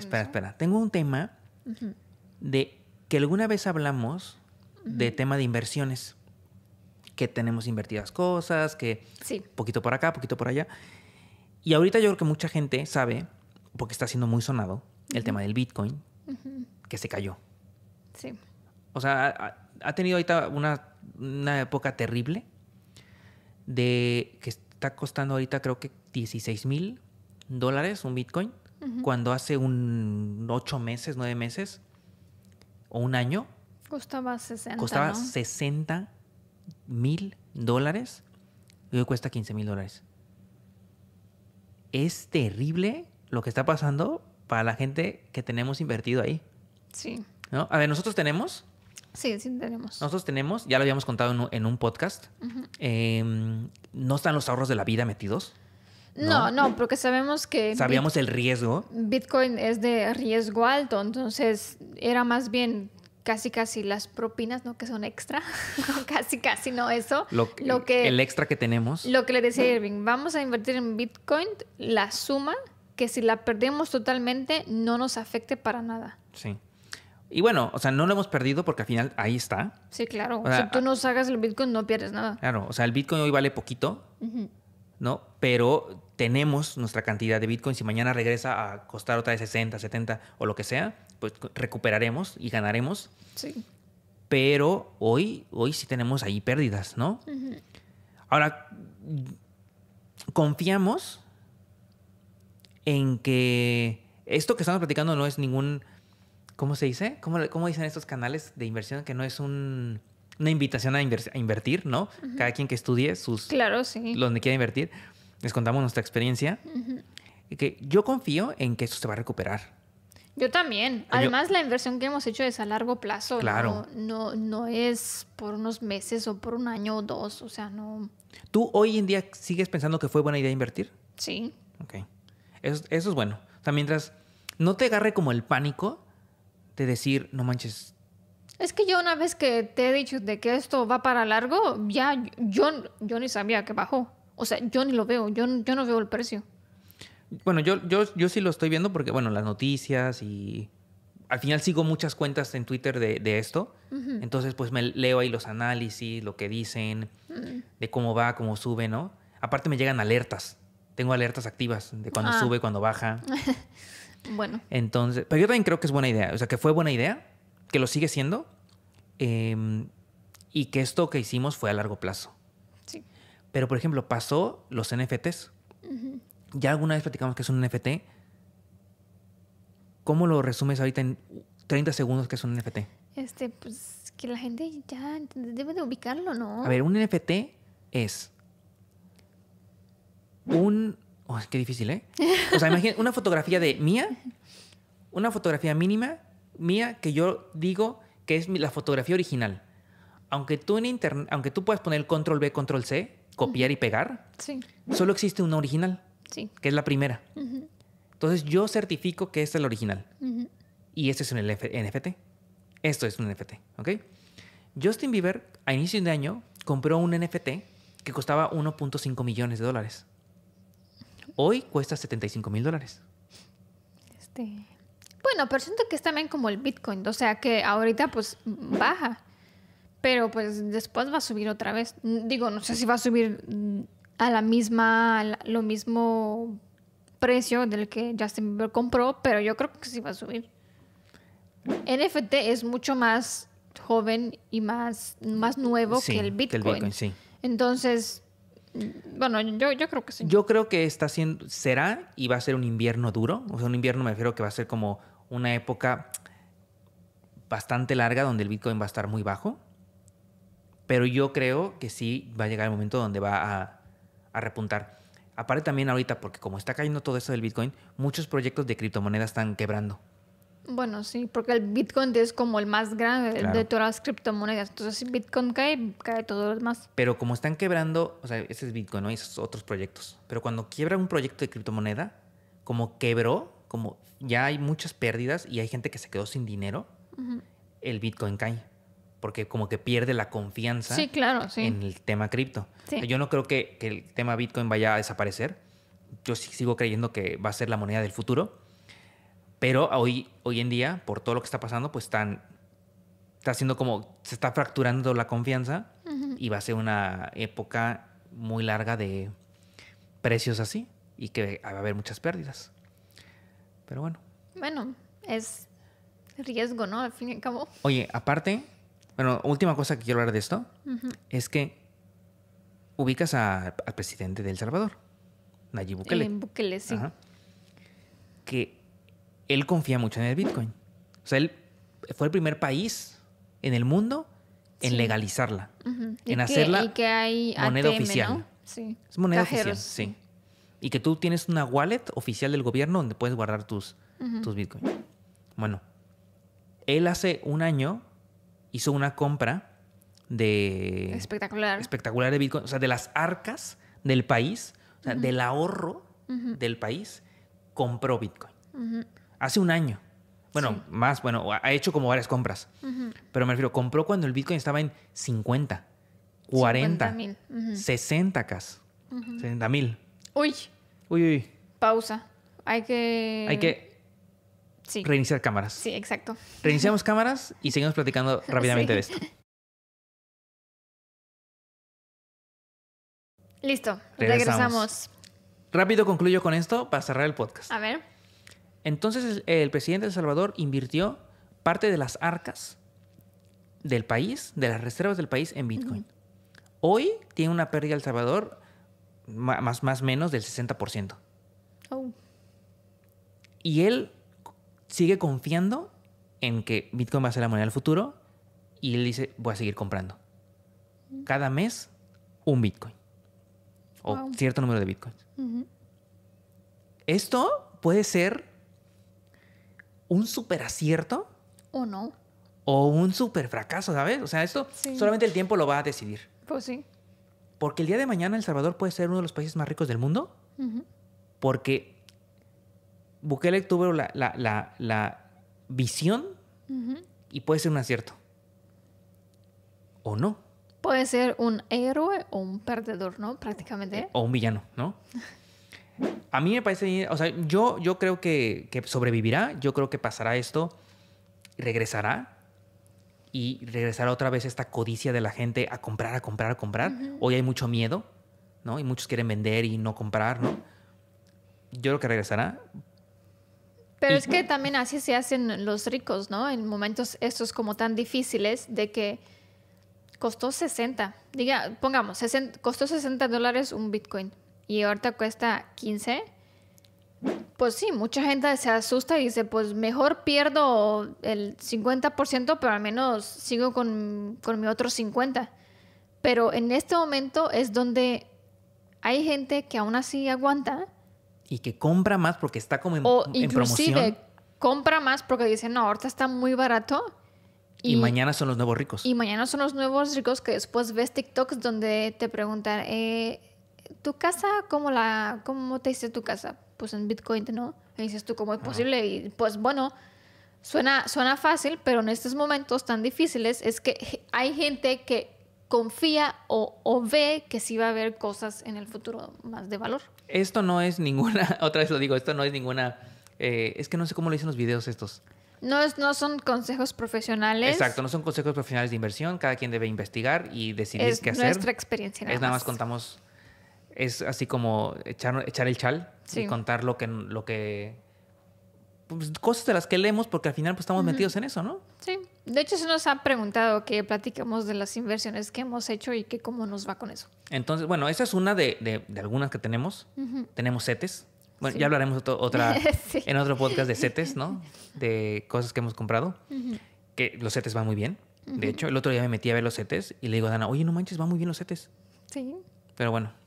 Espera, espera. Tengo un tema de que alguna vez hablamos de tema de inversiones. Que tenemos invertidas cosas, que sí. poquito por acá, poquito por allá. Y ahorita yo creo que mucha gente sabe, porque está siendo muy sonado, el tema del Bitcoin, que se cayó. Sí. O sea, ha, tenido ahorita una, una época terrible de que está costando ahorita creo que 16 mil dólares un Bitcoin cuando hace un ocho meses, nueve meses o un año. Costaba 60. Costaba mil dólares y hoy cuesta 15 mil dólares. Es terrible lo que está pasando para la gente que tenemos invertido ahí. Sí. A ver, nosotros tenemos. Sí, sí tenemos. Nosotros tenemos, ya lo habíamos contado en un, podcast, em, no están los ahorros de la vida metidos. No, no, porque sabemos que... Sabíamos el riesgo. Bitcoin es de riesgo alto, entonces era más bien casi casi las propinas, ¿no? Que son extra, casi casi no eso. Lo, que, el extra que tenemos. Lo que le decía Irving, vamos a invertir en Bitcoin la suma que si la perdemos totalmente no nos afecte para nada. Sí. Y bueno, o sea, no lo hemos perdido porque al final ahí está. Sí, claro. si tú no hagas el Bitcoin no pierdes nada. Claro, o sea, el Bitcoin hoy vale poquito. ¿no? Pero tenemos nuestra cantidad de Bitcoin. Si mañana regresa a costar otra de 60, 70 o lo que sea, pues recuperaremos y ganaremos. Sí. Pero hoy, hoy sí tenemos ahí pérdidas, ¿no? Ahora, confiamos en que esto que estamos platicando no es ningún, ¿cómo se dice? cómo dicen estos canales de inversión que no es un una invitación a, invertir, ¿no? Cada quien que estudie sus... Claro, sí. Donde quiera invertir, les contamos nuestra experiencia. y que yo confío en que eso se va a recuperar. Yo también. Además, la inversión que hemos hecho es a largo plazo. Claro. No, no, es por unos meses o por un año o dos. O sea, no. ¿Tú hoy en día sigues pensando que fue buena idea invertir? Sí. Ok. Eso, eso es bueno. O sea, mientras no te agarre como el pánico de decir, no manches, es que yo una vez que te he dicho de que esto va para largo, ya yo, yo ni sabía que bajó. O sea, yo ni lo veo, yo, yo no veo el precio. Bueno, yo, yo, yo sí lo estoy viendo porque, bueno, las noticias y... Al final sigo muchas cuentas en Twitter de, esto. Entonces, pues me leo ahí los análisis, lo que dicen, de cómo va, cómo sube, ¿no? Aparte me llegan alertas. Tengo alertas activas de cuando ah. sube, cuando baja. bueno. Entonces, pero yo también creo que es buena idea. O sea, que fue buena idea que lo sigue siendo, em, y que esto que hicimos fue a largo plazo. Sí. Pero, por ejemplo, pasó los NFTs. Ya alguna vez platicamos que es un NFT. ¿Cómo lo resumes ahorita en 30 segundos que es un NFT? Este, pues que la gente ya debe de ubicarlo, ¿no? A ver, un NFT es un... Oh, qué difícil, ¿eh? O sea, imagínate una fotografía de mía, una fotografía mínima mía que yo digo que es la fotografía original. Aunque tú, en internet, aunque tú puedas poner control B, control C, copiar y pegar, solo existe una original, sí. que es la primera. Entonces yo certifico que esta es la original. Y este es un NFT. Esto es un NFT, ¿ok? Justin Bieber a inicio de año compró un NFT que costaba 1.5 millones de dólares. Hoy cuesta 75 mil dólares. Este... Bueno, pero siento que es también como el Bitcoin, o sea que ahorita pues baja, pero pues después va a subir otra vez. Digo, no sé si va a subir mm, a la misma, lo mismo precio del que Justin Bieber compró, pero yo creo que sí va a subir. NFT es mucho más joven y más, más nuevo que el Bitcoin. Que el Bitcoin sí. Entonces, bueno, yo, creo que sí. Yo creo que está siendo, será y va a ser un invierno duro. O sea, un invierno me refiero que va a ser como una época bastante larga donde el Bitcoin va a estar muy bajo, pero yo creo que sí va a llegar el momento donde va a, repuntar. Aparte también ahorita, porque como está cayendo todo eso del Bitcoin, muchos proyectos de criptomonedas están quebrando. Bueno, sí, porque el Bitcoin es como el más grande de todas las criptomonedas. Entonces, si Bitcoin cae, cae todo lo demás. Pero como están quebrando, o sea, ese es Bitcoin, ¿no? Y esos otros proyectos. Pero cuando quiebra un proyecto de criptomoneda, como quebró, como ya hay muchas pérdidas y hay gente que se quedó sin dinero, el Bitcoin cae. Porque como que pierde la confianza en el tema cripto. Yo no creo que, el tema Bitcoin vaya a desaparecer. Yo sigo creyendo que va a ser la moneda del futuro. Pero hoy, hoy en día, por todo lo que está pasando, pues están, está haciendo como, se está fracturando la confianza y va a ser una época muy larga de precios así y que va a haber muchas pérdidas. Pero bueno. Bueno, es riesgo, ¿no? Al fin y al cabo. Oye, aparte, bueno, última cosa que quiero hablar de esto es que ubicas al presidente de El Salvador, Nayib Bukele. Nayib Bukele, sí. Que él confía mucho en el Bitcoin. O sea, él fue el primer país en el mundo en legalizarla, en hacerla moneda oficial. Sí. Es moneda oficial, sí y que tú tienes una wallet oficial del gobierno donde puedes guardar tus, bitcoins. Bueno, él hace un año hizo una compra de... Espectacular. Espectacular de bitcoin, o sea, de las arcas del país, o sea, del ahorro del país, compró bitcoin. Hace un año. Bueno, más, bueno, ha hecho como varias compras. Pero me refiero, compró cuando el bitcoin estaba en 50, 40, 60 k 60 mil. Uy. Uy, uy. Pausa. Hay que. Hay que. Reiniciar cámaras. Sí, exacto. Reiniciamos cámaras y seguimos platicando rápidamente de esto. Listo, regresamos. Rápido concluyo con esto para cerrar el podcast. A ver. Entonces el, presidente de El Salvador invirtió parte de las arcas del país, de las reservas del país en Bitcoin. Hoy tiene una pérdida El Salvador más, más menos del 60%. Y él sigue confiando en que Bitcoin va a ser la moneda del futuro y él dice, voy a seguir comprando. Cada mes, un Bitcoin. O cierto número de Bitcoins. Esto puede ser un super acierto. O no. O un super fracaso, ¿sabes? O sea, esto solamente el tiempo lo va a decidir. Pues sí. Porque el día de mañana El Salvador puede ser uno de los países más ricos del mundo. Porque Bukele tuvo la, la, visión y puede ser un acierto. O no. Puede ser un héroe o un perdedor, ¿no? Prácticamente. Eh, o un villano, ¿no? A mí me parece, o sea, yo, yo creo que, que sobrevivirá, yo creo que pasará esto, y regresará, y regresará otra vez esta codicia de la gente a comprar, a comprar, a comprar. Hoy hay mucho miedo, ¿no? Y muchos quieren vender y no comprar, ¿no? Yo creo que regresará. Pero es que también así se hacen los ricos, ¿no? En momentos estos como tan difíciles de que costó 60, diga, pongamos, costó 60 dólares un Bitcoin y ahorita cuesta 15 pues sí, mucha gente se asusta y dice, pues mejor pierdo el 50%, pero al menos sigo con, mi otro 50%. Pero en este momento es donde hay gente que aún así aguanta. Y que compra más porque está como en, o inclusive compra más porque dicen, no, ahorita está muy barato. Y, mañana son los nuevos ricos. Y mañana son los nuevos ricos que después ves TikToks donde te preguntan, eh, ¿tu casa cómo, la, cómo te hice tu casa? pues en Bitcoin, ¿no? Y dices tú, ¿cómo es posible? Y pues bueno, suena, suena fácil, pero en estos momentos tan difíciles es que hay gente que confía o, ve que sí va a haber cosas en el futuro más de valor. Esto no es ninguna, otra vez lo digo, esto no es ninguna, eh, es que no sé cómo lo dicen los videos estos. No, es, no son consejos profesionales. Exacto, no son consejos profesionales de inversión, cada quien debe investigar y decidir qué hacer. Es nuestra experiencia. Nada es nada más contamos es así como echar, echar el chal y contar lo que, lo que pues, cosas de las que leemos porque al final pues estamos metidos en eso, ¿no? Sí. De hecho, se nos ha preguntado que platicamos de las inversiones que hemos hecho y qué cómo nos va con eso. Entonces, bueno, esa es una de, algunas que tenemos. Tenemos setes Bueno, ya hablaremos otra, en otro podcast de setes ¿no? De cosas que hemos comprado. Que los setes van muy bien. De hecho, el otro día me metí a ver los setes y le digo a Dana, oye, no manches, van muy bien los setes Sí. Pero bueno,